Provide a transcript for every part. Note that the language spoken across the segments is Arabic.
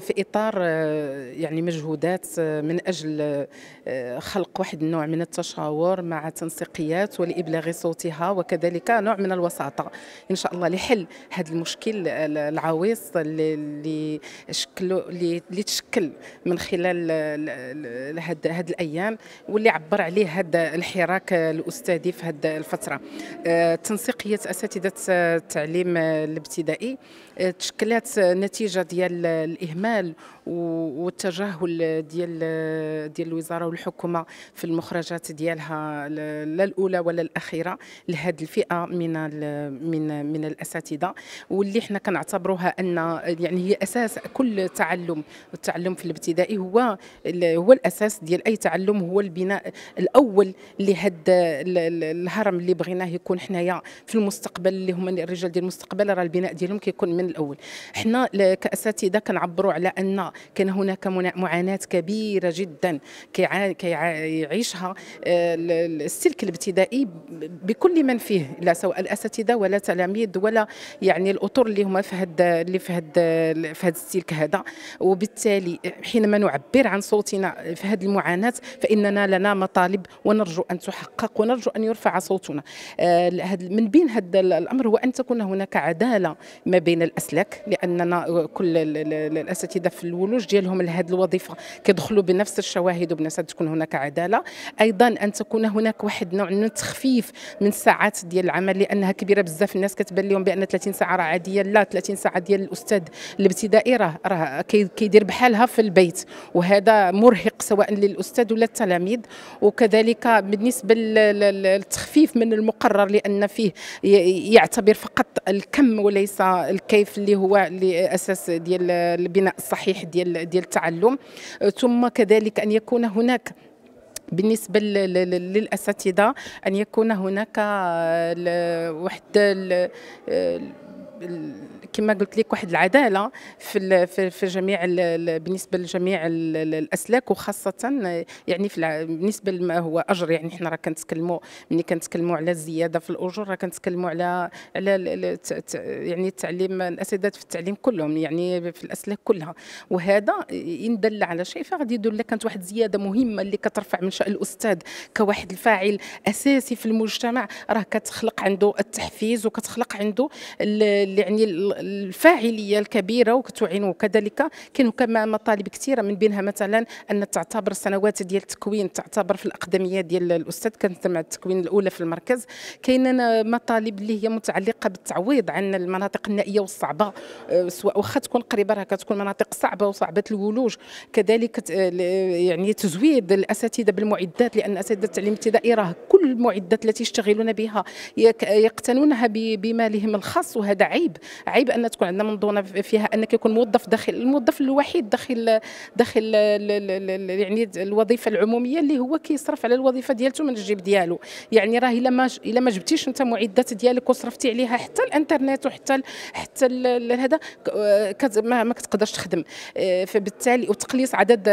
في اطار آه، يعني مجهودات آه، من اجل آه، خلق واحد النوع من التشاور مع تنسيقيات ولابلاغ صوتها وكذلك نوع من الوساطه ان شاء الله لحل هذا المشكل العويص اللي شكلو اللي تشكل من خلال هذه الايام واللي عبر عليه هذا الحراك الاستاذي في هذه الفتره تنسيقيه اساتذه التعليم الابتدائي تشكلت نتيجه ديال الاهمال المال والتجاهل ديال ديال الوزاره والحكومه في المخرجات ديالها لا الاولى ولا الاخيره لهذه الفئه من من من الاساتذه واللي حنا كنعتبروها ان يعني هي اساس كل تعلم التعلم في الابتدائي هو هو الاساس ديال اي تعلم هو البناء الاول لهذا الهرم اللي بغيناه يكون حنايا في المستقبل اللي هما الرجال ديال المستقبل راه البناء ديالهم كيكون من الاول حنا كاساتذه كنعبروا على ان كان هناك معاناه كبيره جدا كيعيشها آه، السلك الابتدائي بكل من فيه لا سواء الاساتذه ولا تلاميذ ولا يعني الاطر اللي هما في هذا اللي في هذا في هذا السلك هذا وبالتالي حينما نعبر عن صوتنا في هذه المعاناه فاننا لنا مطالب ونرجو ان تحقق ونرجو ان يرفع صوتنا آه، من بين هذا الامر هو ان تكون هناك عداله ما بين الاسلاك لاننا كل الاساتذه الاساتذه في الولوج ديالهم لهذه الوظيفه كيدخلوا بنفس الشواهد وبنفس تكون هناك عداله ايضا ان تكون هناك واحد نوع من التخفيف من ساعات ديال العمل لانها كبيره بزاف الناس كتبان لهم بان 30 ساعه راه عاديه لا 30 ساعه ديال الاستاذ الابتدائي راه راه كيدير بحالها في البيت وهذا مرهق سواء للاستاذ ولا التلاميذ وكذلك بالنسبه للتخفيف من المقرر لان فيه يعتبر فقط الكم وليس الكيف اللي هو اساس ديال البناء الصحيح ديال ديال التعلم أه، ثم كذلك ان يكون هناك بالنسبه للاساتذه ان يكون هناك أه، واحد أه، كما قلت لك واحد العداله في في جميع بالنسبه لجميع الاسلاك وخاصه يعني في بالنسبه لما هو اجر يعني حنا راه كنتكلموا ملي كنتكلموا على الزياده في الاجور راه كنتكلموا على على يعني التعليم الاساتذه في التعليم كلهم يعني في الاسلاك كلها وهذا ان دل على شيء فغادي يدل كانت واحد الزياده مهمه اللي كترفع من شان الاستاذ كواحد الفاعل اساسي في المجتمع راه كتخلق عنده التحفيز وكتخلق عنده يعني الفاعليه الكبيره وكتعين وكذلك كاين كما مطالب كثيره من بينها مثلا ان تعتبر السنوات ديال التكوين تعتبر في الاقدميه ديال الاستاذ كانت مع التكوين الاولى في المركز كاين مطالب اللي هي متعلقه بالتعويض عن المناطق النائيه والصعبه آه، سواء واخا تكون قريبه راه كتكون مناطق صعبه وصعبه الولوج كذلك يعني تزويد الاساتذه بالمعدات لان اساتذه التعليم الابتدائي راه كل المعدات التي يشتغلون بها يقتنونها بمالهم الخاص وهذا عيب عيب ان تكون عندنا منظومه فيها انك يكون موظف داخل الموظف الوحيد داخل داخل يعني الوظيفه العموميه اللي هو كيصرف على الوظيفه ديالته من الجيب ديالو يعني راه الا ما الا ما جبتيش انت معدات ديالك وصرفتي عليها حتى الانترنت وحتى حتى هذا ما, ما كتقدرش تخدم آه، فبالتالي وتقليص عدد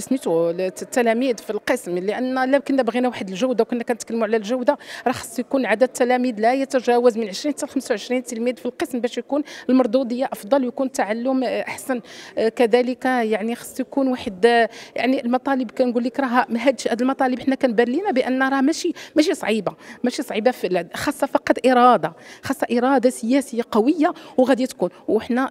سميتو التلاميذ في القسم لان لو كنا بغينا واحد الجوده وكنا كنتكلموا على الجوده راه خص يكون عدد التلاميذ لا يتجاوز من 20 حتى 25 تلميذ التلاميذ في القسم باش يكون المردوديه افضل ويكون التعلم آه، احسن آه، كذلك يعني خص يكون واحد آه، يعني المطالب كنقول لك راها هذه المطالب حنا كنبان لينا بان راه ماشي ماشي صعيبه ماشي صعيبه في خاصه فقط اراده خاصه اراده سياسيه قويه وغادي تكون وحنا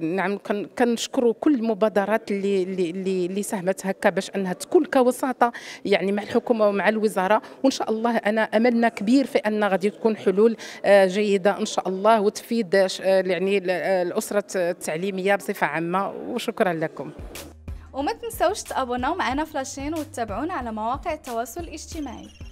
نعم كنشكروا كل المبادرات اللي اللي اللي ساهمت هكا باش انها تكون كوساطه يعني مع الحكومه ومع الوزاره وان شاء الله انا املنا كبير في ان غادي تكون حلول جيده ان شاء الله الله وتفيد آه، يعني آه، الاسره التعليميه بصفه عامه وشكرا لكم وما تنسوش تابوناو معنا فلاشين وتتابعونا على مواقع التواصل الاجتماعي